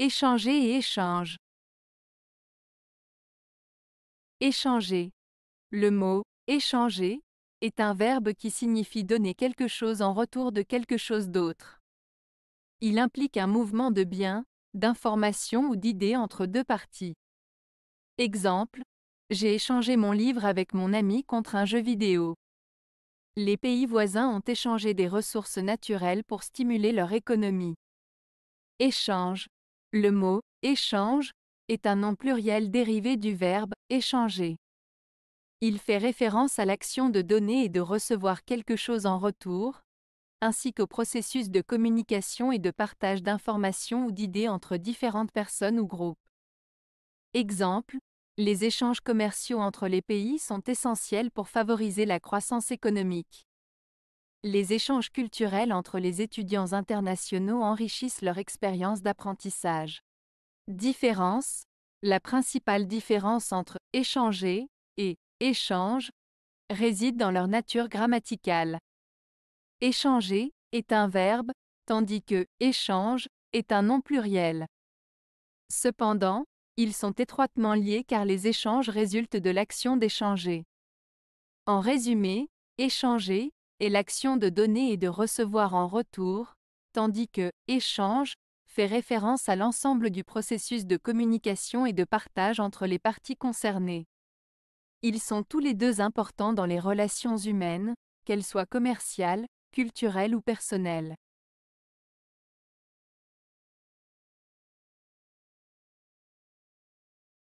Échanger et échange. Échanger. Le mot échanger est un verbe qui signifie donner quelque chose en retour de quelque chose d'autre. Il implique un mouvement de biens, d'informations ou d'idées entre deux parties. Exemple, j'ai échangé mon livre avec mon ami contre un jeu vidéo. Les pays voisins ont échangé des ressources naturelles pour stimuler leur économie. Échange le mot échange est un nom pluriel dérivé du verbe échanger. Il fait référence à l'action de donner et de recevoir quelque chose en retour, ainsi qu'au processus de communication et de partage d'informations ou d'idées entre différentes personnes ou groupes. Exemple, les échanges commerciaux entre les pays sont essentiels pour favoriser la croissance économique. Les échanges culturels entre les étudiants internationaux enrichissent leur expérience d'apprentissage. Différence La principale différence entre échanger et échange réside dans leur nature grammaticale. Échanger est un verbe, tandis que échange est un nom pluriel. Cependant, ils sont étroitement liés car les échanges résultent de l'action d'échanger. En résumé, échanger l'action de donner et de recevoir en retour, tandis que échange fait référence à l'ensemble du processus de communication et de partage entre les parties concernées. Ils sont tous les deux importants dans les relations humaines, qu'elles soient commerciales, culturelles ou personnelles.